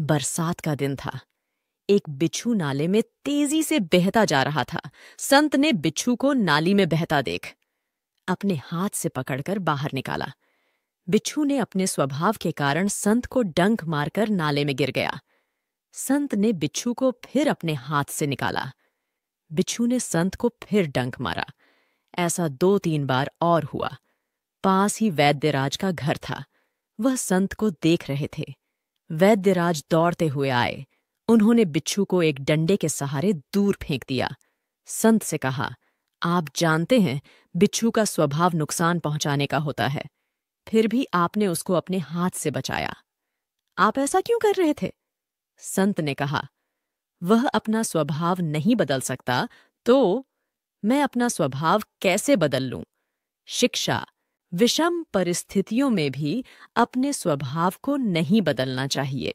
बरसात का दिन था एक बिच्छू नाले में तेजी से बहता जा रहा था संत ने बिच्छू को नाली में बहता देख अपने हाथ से पकड़कर बाहर निकाला बिच्छू ने अपने स्वभाव के कारण संत को डंक मारकर नाले में गिर गया संत ने बिच्छू को फिर अपने हाथ से निकाला बिच्छू ने संत को फिर डंक मारा ऐसा दो तीन बार और हुआ पास ही वैद्यराज का घर था वह संत को देख रहे थे वैद्यराज दौड़ते हुए आए उन्होंने बिच्छू को एक डंडे के सहारे दूर फेंक दिया संत से कहा आप जानते हैं बिच्छू का स्वभाव नुकसान पहुंचाने का होता है फिर भी आपने उसको अपने हाथ से बचाया आप ऐसा क्यों कर रहे थे संत ने कहा वह अपना स्वभाव नहीं बदल सकता तो मैं अपना स्वभाव कैसे बदल लूं शिक्षा विषम परिस्थितियों में भी अपने स्वभाव को नहीं बदलना चाहिए